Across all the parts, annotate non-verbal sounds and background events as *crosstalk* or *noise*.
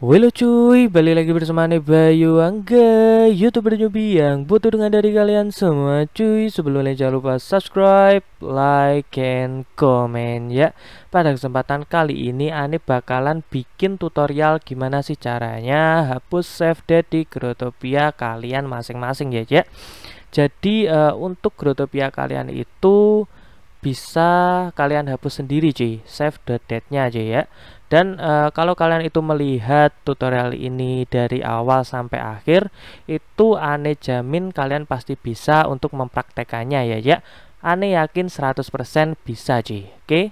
Halo cuy, balik lagi bersama Ane Bayu Angga Youtuber newbie yang butuh dengan dari kalian semua cuy Sebelumnya jangan lupa subscribe, like, and comment ya Pada kesempatan kali ini Ane bakalan bikin tutorial gimana sih caranya hapus save date di Grotopia kalian masing-masing ya ya Jadi uh, untuk Grotopia kalian itu bisa kalian hapus sendiri cuy save the date nya aja ya dan e, kalau kalian itu melihat tutorial ini dari awal sampai akhir, itu aneh jamin kalian pasti bisa untuk mempraktekannya ya ya. Aneh yakin 100% bisa Ji. Oke. Okay?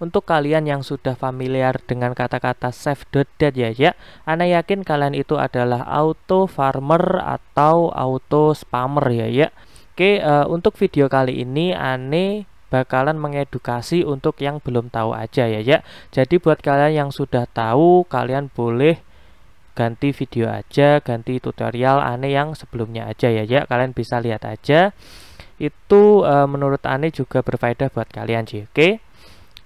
Untuk kalian yang sudah familiar dengan kata-kata save the dead, ya ya, Anda yakin kalian itu adalah auto farmer atau auto spammer ya ya. Oke, uh, untuk video kali ini Ane bakalan mengedukasi untuk yang belum tahu aja ya ya. Jadi buat kalian yang sudah tahu, kalian boleh ganti video aja, ganti tutorial aneh yang sebelumnya aja ya ya. Kalian bisa lihat aja. Itu e, menurut aneh juga berfaedah buat kalian sih, oke? Okay?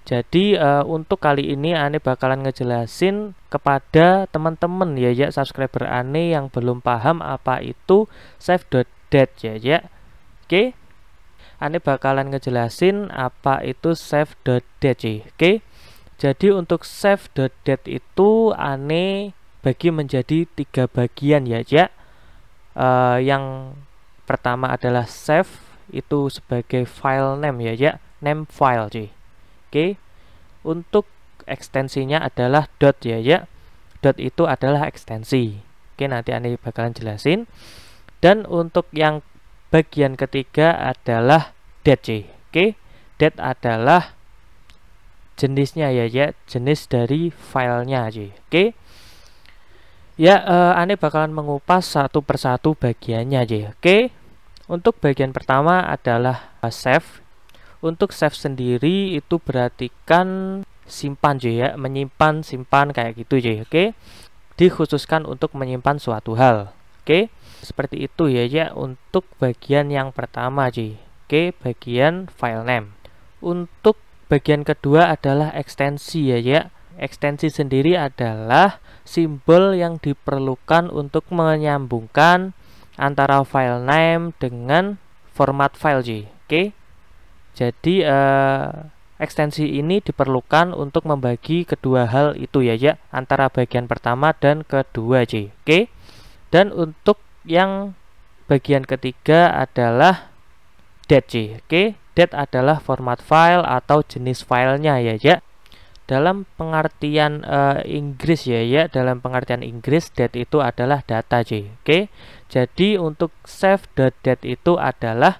Jadi e, untuk kali ini aneh bakalan ngejelasin kepada teman-teman ya ya subscriber aneh yang belum paham apa itu save the dead ya ya. Oke? Okay? Ane bakalan ngejelasin apa itu save the date Oke. Jadi untuk save the date itu Ane bagi menjadi tiga bagian ya, ya. Uh, yang pertama adalah save itu sebagai file name ya, ya. Name file Oke. Untuk ekstensinya adalah dot ya, ya. Dot itu adalah ekstensi. Oke, nanti Ane bakalan jelasin. Dan untuk yang bagian ketiga adalah dead C. Oke, dead adalah jenisnya ya, ya jenis dari filenya aja, Oke. Ya, eh, aneh bakalan mengupas satu persatu bagiannya aja, Oke. Untuk bagian pertama adalah eh, save. Untuk save sendiri itu berarti kan simpan aja ya, menyimpan, simpan kayak gitu aja. oke. Dikhususkan untuk menyimpan suatu hal. Oke seperti itu ya ya untuk bagian yang pertama cuy oke bagian file name untuk bagian kedua adalah ekstensi ya ya ekstensi sendiri adalah simbol yang diperlukan untuk menyambungkan antara file name dengan format file cuy oke jadi uh, ekstensi ini diperlukan untuk membagi kedua hal itu ya ya antara bagian pertama dan kedua cuy oke dan untuk yang bagian ketiga adalah DAT-C. Oke, okay? DAT adalah format file atau jenis filenya ya, ya. Dalam pengertian uh, Inggris ya, ya, dalam pengertian Inggris DAT itu adalah data J. Oke. Okay? Jadi untuk save .dat itu adalah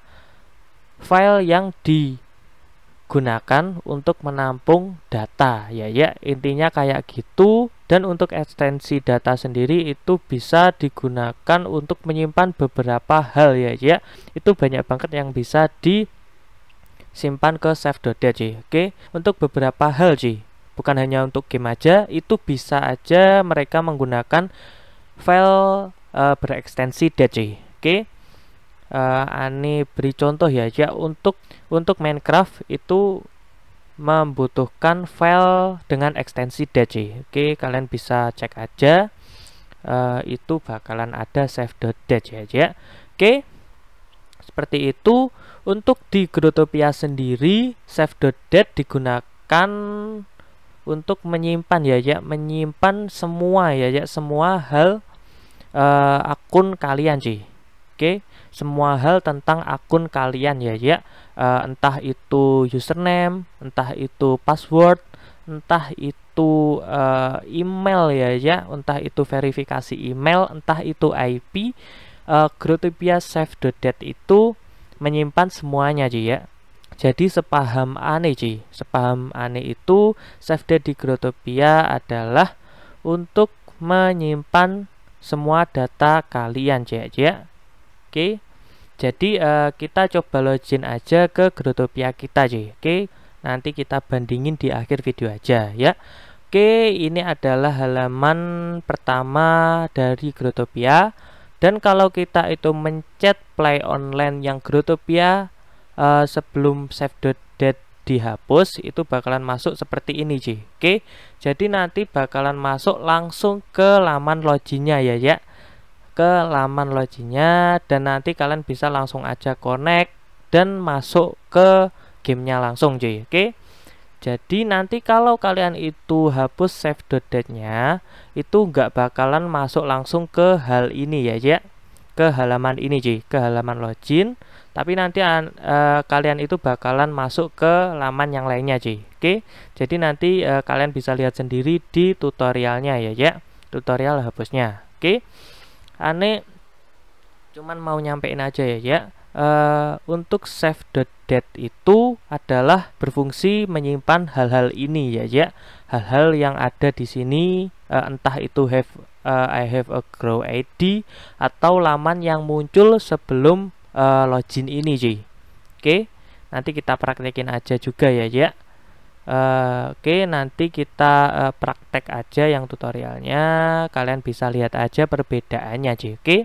file yang di gunakan untuk menampung data ya ya intinya kayak gitu dan untuk ekstensi data sendiri itu bisa digunakan untuk menyimpan beberapa hal ya ya itu banyak banget yang bisa disimpan ke save save.data sih oke untuk beberapa hal sih bukan hanya untuk game aja itu bisa aja mereka menggunakan file uh, berekstensi .data oke uh, eh, Ani beri contoh ya aja untuk untuk Minecraft itu membutuhkan file dengan ekstensi .dc. Oke, kalian bisa cek aja uh, itu bakalan ada save.dj aja. Ya, Oke. Seperti itu untuk di Grotopia sendiri save save.dat digunakan untuk menyimpan ya ya menyimpan semua ya ya semua hal uh, akun kalian sih. Oke semua hal tentang akun kalian ya ya uh, entah itu username entah itu password entah itu uh, email ya ya entah itu verifikasi email entah itu IP uh, eh, Grotopia Save the Date itu menyimpan semuanya aja ya jadi sepaham aneh sih sepaham aneh itu save date di Grotopia adalah untuk menyimpan semua data kalian ya ya Oke. Jadi uh, kita coba login aja ke Grotopia kita cuy. Oke. Nanti kita bandingin di akhir video aja ya. Oke, ini adalah halaman pertama dari Grotopia. Dan kalau kita itu mencet play online yang Grotopia uh, sebelum save the date dihapus itu bakalan masuk seperti ini cuy. Oke. Jadi nanti bakalan masuk langsung ke laman loginnya ya ya ke laman loginnya dan nanti kalian bisa langsung aja connect dan masuk ke gamenya langsung cuy oke okay? jadi nanti kalau kalian itu hapus save the date-nya itu nggak bakalan masuk langsung ke hal ini ya ya ke halaman ini cuy ke halaman login tapi nanti uh, kalian itu bakalan masuk ke laman yang lainnya cuy oke jadi nanti uh, kalian bisa lihat sendiri di tutorialnya ya ya tutorial hapusnya oke ane cuman mau nyampein aja ya ya Uh, untuk save the date itu adalah berfungsi menyimpan hal-hal ini ya ya hal-hal yang ada di sini uh, entah itu have uh, I have a grow ID atau laman yang muncul sebelum uh, login ini sih oke okay? nanti kita praktekin aja juga ya ya Uh, Oke, okay, nanti kita uh, praktek aja yang tutorialnya. Kalian bisa lihat aja perbedaannya, Oke. Okay?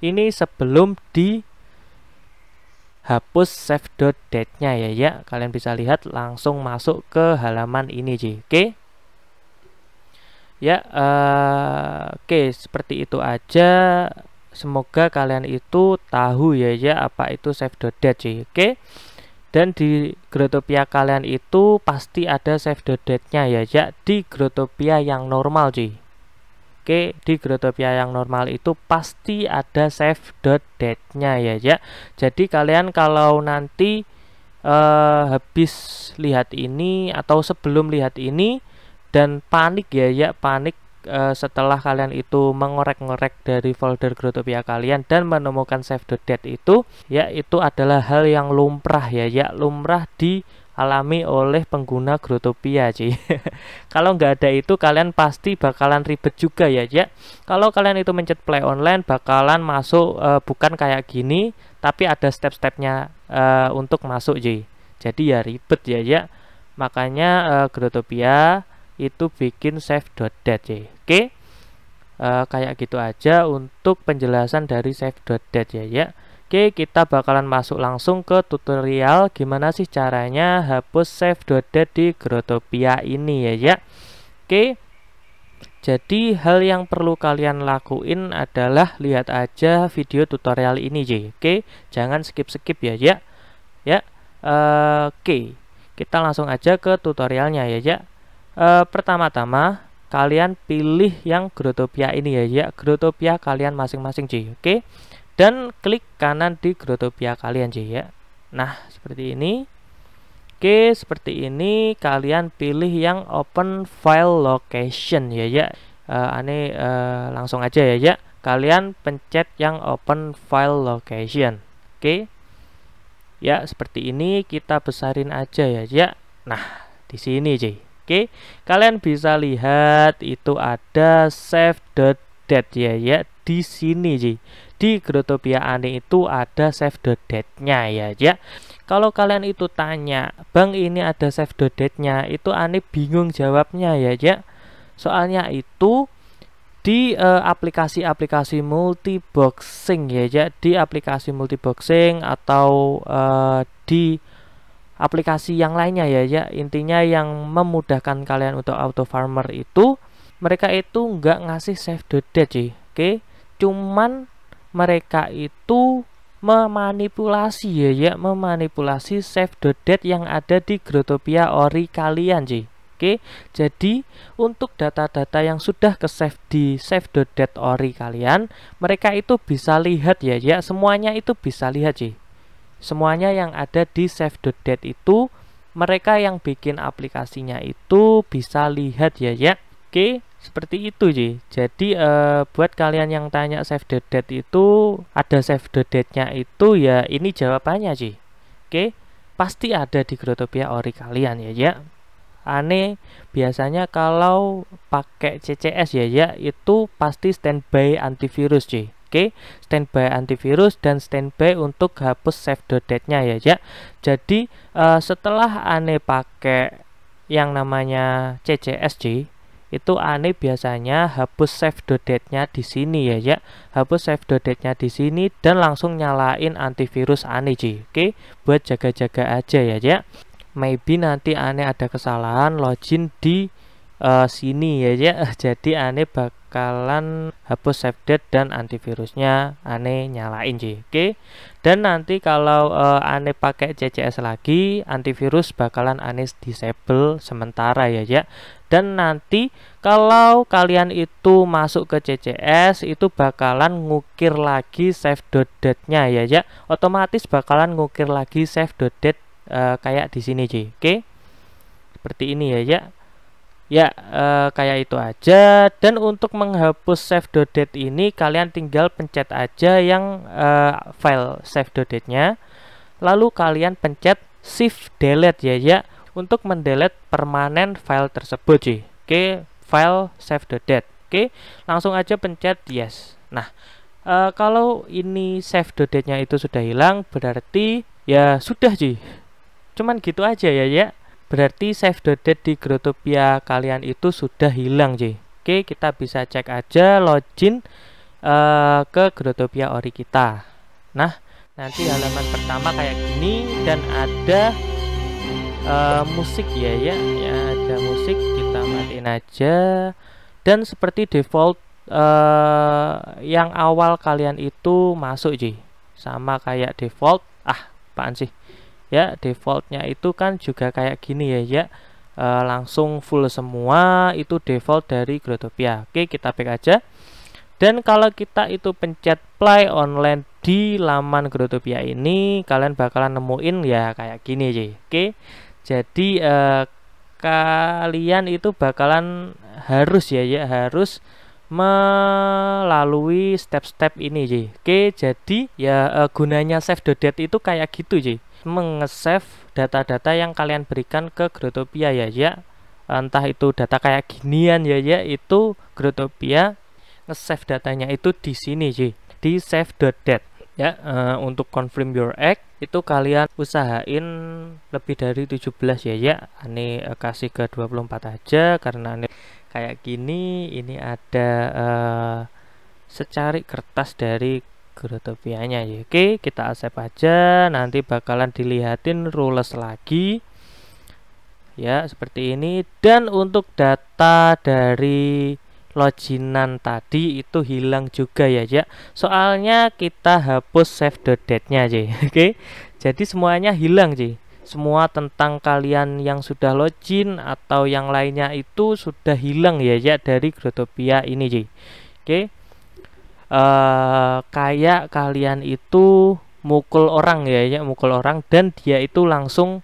Ini sebelum dihapus hapus save date-nya ya ya. Kalian bisa lihat langsung masuk ke halaman ini, Oke. Okay? Ya, uh, oke okay, seperti itu aja. Semoga kalian itu tahu ya ya apa itu save date, Oke. Okay? dan di Grotopia kalian itu pasti ada save the date-nya ya, ya di Grotopia yang normal cuy. Oke, di Grotopia yang normal itu pasti ada save the date-nya ya, ya. Jadi kalian kalau nanti eh, habis lihat ini atau sebelum lihat ini dan panik ya, ya panik Eh, setelah kalian itu mengorek-ngorek dari folder Grotopia kalian dan menemukan save the date itu yaitu adalah hal yang lumrah ya ya lumrah dialami oleh pengguna Grotopia sih *laughs* kalau nggak ada itu kalian pasti bakalan ribet juga ya ya kalau kalian itu mencet play online bakalan masuk uh, bukan kayak gini tapi ada step-stepnya uh, untuk masuk J jadi ya ribet ya ya makanya uh, Grotopia itu bikin save.dat ya. Oke. E, kayak gitu aja untuk penjelasan dari save.dat ya ya. Oke, kita bakalan masuk langsung ke tutorial gimana sih caranya hapus save save.dat di Grotopia ini ya ya. Oke. Jadi hal yang perlu kalian lakuin adalah lihat aja video tutorial ini ya. Oke, jangan skip-skip ya ya. Ya. Uh, Oke. Kita langsung aja ke tutorialnya ya ya e, pertama-tama kalian pilih yang Grotopia ini ya, ya Grotopia kalian masing-masing cuy, oke? Dan klik kanan di Grotopia kalian cuy ya. Nah, seperti ini. Oke, seperti ini kalian pilih yang open file location ya ya. E, eh, ane e, eh, langsung aja ya ya. Kalian pencet yang open file location. Oke. Ya, seperti ini kita besarin aja ya ya. Nah, di sini cuy. Oke, kalian bisa lihat itu ada save the date ya ya di sini Ji. Di Grotopia Ani itu ada save the date-nya ya ya. Kalau kalian itu tanya, "Bang, ini ada save the date-nya?" Itu Ani bingung jawabnya ya ya. Soalnya itu di eh, aplikasi-aplikasi uh, multiboxing ya ya di aplikasi multiboxing atau uh, di aplikasi yang lainnya ya ya intinya yang memudahkan kalian untuk auto farmer itu mereka itu nggak ngasih save the date sih oke cuman mereka itu memanipulasi ya ya memanipulasi save the date yang ada di Grotopia Ori kalian sih oke jadi untuk data-data yang sudah ke save di save the date Ori kalian mereka itu bisa lihat ya ya semuanya itu bisa lihat sih semuanya yang ada di save the date itu mereka yang bikin aplikasinya itu bisa lihat ya ya oke seperti itu sih jadi eh, buat kalian yang tanya save the date itu ada save the date nya itu ya ini jawabannya sih oke pasti ada di Grotopia ori kalian ya ya aneh biasanya kalau pakai CCS ya ya itu pasti standby antivirus sih Oke, standby antivirus dan standby untuk hapus save the date-nya ya, ya. Jadi uh, setelah ane pakai yang namanya CCSG, itu ane biasanya hapus save the date-nya di sini ya, ya. Hapus save the date-nya di sini dan langsung nyalain antivirus ane, Oke, Oke, buat jaga-jaga aja ya, ya. Maybe nanti ane ada kesalahan login di uh, sini ya, ya. *laughs* Jadi ane bak bakalan hapus save date dan antivirusnya ane nyalain sih oke okay? dan nanti kalau uh, eh, ane pakai CCS lagi antivirus bakalan ane disable sementara ya ya dan nanti kalau kalian itu masuk ke CCS itu bakalan ngukir lagi save date-nya ya ya otomatis bakalan ngukir lagi save date uh, kayak di sini sih oke okay? seperti ini ya ya Ya, eh, kayak itu aja. Dan untuk menghapus save the date ini, kalian tinggal pencet aja yang eh, file save the date-nya. Lalu kalian pencet shift delete ya, ya untuk mendelete permanen file tersebut sih. Oke, file save the date. Oke, langsung aja pencet yes. Nah, eh, kalau ini save the date-nya itu sudah hilang, berarti ya sudah sih. Cuman gitu aja ya, ya. Berarti save the date di Grotopia kalian itu sudah hilang, J. Oke, kita bisa cek aja login uh, ke Grotopia Ori kita. Nah, nanti halaman pertama kayak gini dan ada uh, musik ya ya, ya ada musik kita matiin aja. Dan seperti default uh, yang awal kalian itu masuk, J. Sama kayak default. Ah, apaan sih? ya defaultnya itu kan juga kayak gini ya ya e, langsung full semua itu default dari Grotopia oke kita back aja dan kalau kita itu pencet play online di laman Grotopia ini kalian bakalan nemuin ya kayak gini ya oke jadi eh, kalian itu bakalan harus ya ya harus melalui step-step ini oke jadi ya eh, gunanya save the date itu kayak gitu jadi meng-save data-data yang kalian berikan ke Grotopia ya ya entah itu data kayak ginian ya ya itu Grotopia nge-save datanya itu di sini sih di Save save.dat ya e, untuk confirm your act itu kalian usahain lebih dari 17 ya ya ini e, kasih ke 24 aja karena ini kayak gini ini ada e, secari kertas dari Grotopianya ya. Oke, kita accept aja. Nanti bakalan dilihatin rules lagi. Ya, seperti ini. Dan untuk data dari loginan tadi itu hilang juga ya, ya. Soalnya kita hapus save the date-nya aja. *laughs* Oke. Jadi semuanya hilang, sih. semua tentang kalian yang sudah login atau yang lainnya itu sudah hilang ya ya dari Grotopia ini Ji. Oke. Okay uh, kayak kalian itu mukul orang ya ya mukul orang dan dia itu langsung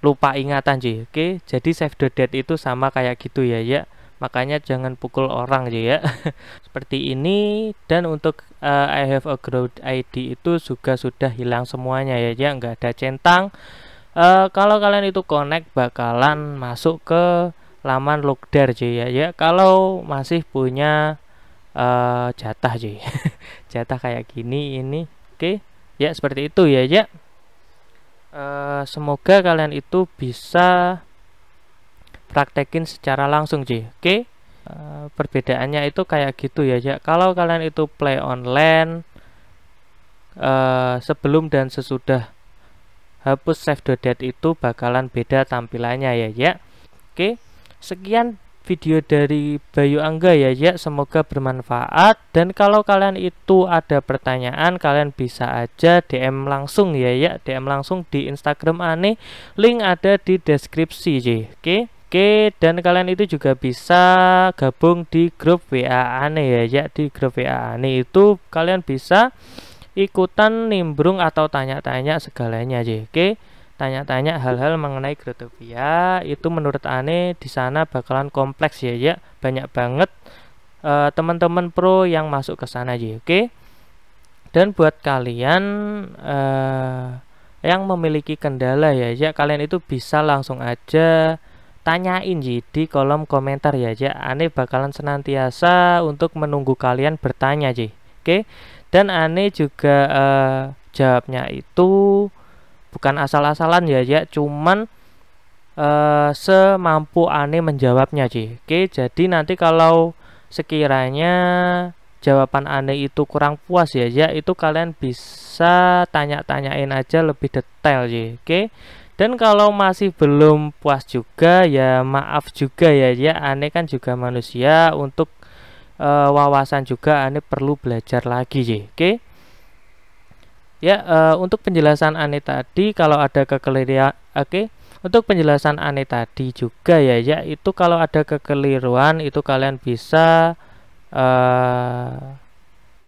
lupa ingatan cuy oke jadi save the date itu sama kayak gitu ya ya makanya jangan pukul orang cuy ya *laughs* seperti ini dan untuk uh, I have a growth ID itu juga sudah hilang semuanya ya ya enggak ada centang uh, kalau kalian itu connect bakalan masuk ke laman logdar ya ya kalau masih punya uh, jatah cuy *laughs* jatah kayak gini ini oke okay. ya seperti itu ya ya uh, semoga kalian itu bisa praktekin secara langsung cuy oke okay. uh, eh, perbedaannya itu kayak gitu ya ya kalau kalian itu play online uh, sebelum dan sesudah hapus save the date itu bakalan beda tampilannya ya ya oke okay. sekian video dari Bayu Angga ya ya semoga bermanfaat dan kalau kalian itu ada pertanyaan kalian bisa aja DM langsung ya ya DM langsung di Instagram Ani link ada di deskripsi ya oke Oke, dan kalian itu juga bisa gabung di grup WA Ane ya, ya di grup WA Ane itu kalian bisa ikutan nimbrung atau tanya-tanya segalanya aja, oke? tanya-tanya hal-hal mengenai Grotopia itu menurut Ane di sana bakalan kompleks ya ya banyak banget uh, teman-teman pro yang masuk ke sana aja oke dan buat kalian uh, yang memiliki kendala ya ya kalian itu bisa langsung aja tanyain ji di kolom komentar ya ya Ane bakalan senantiasa untuk menunggu kalian bertanya ji oke dan Ane juga uh, jawabnya itu bukan asal-asalan ya ya cuman uh, semampu aneh menjawabnya sih oke jadi nanti kalau sekiranya jawaban aneh itu kurang puas ya ya itu kalian bisa tanya-tanyain aja lebih detail sih oke dan kalau masih belum puas juga ya maaf juga ya ya aneh kan juga manusia untuk e, wawasan juga aneh perlu belajar lagi sih oke Ya, uh, untuk penjelasan aneh tadi kalau ada kekeliruan oke. Okay, untuk penjelasan aneh tadi juga ya, ya itu kalau ada kekeliruan itu kalian bisa uh,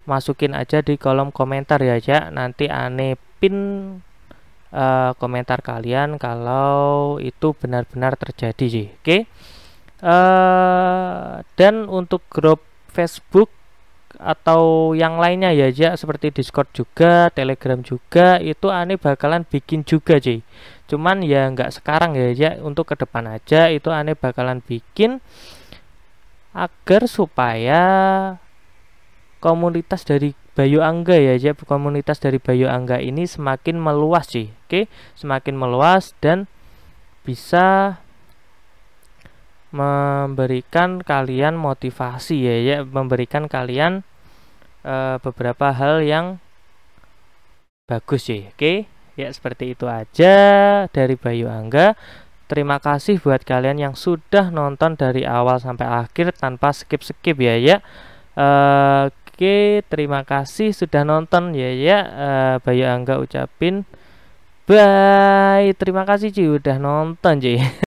masukin aja di kolom komentar ya, ya. Nanti aneh pin uh, komentar kalian kalau itu benar-benar terjadi sih. Oke. Okay? Uh, dan untuk grup Facebook atau yang lainnya ya ja seperti Discord juga, Telegram juga itu ane bakalan bikin juga cuy Cuman ya nggak sekarang ya ja untuk ke depan aja itu ane bakalan bikin agar supaya komunitas dari Bayu Angga ya ya komunitas dari Bayu Angga ini semakin meluas sih. Oke, semakin meluas dan bisa memberikan kalian motivasi ya ya memberikan kalian Eh, beberapa hal yang bagus sih, oke ya seperti itu aja dari Bayu Angga Terima kasih buat kalian yang sudah nonton dari awal sampai akhir tanpa skip-skip ya ya. Eh, oke, terima kasih sudah nonton ya ya. Eh, Bayu Angga ucapin bye. Terima kasih sih udah nonton sih. *laughs*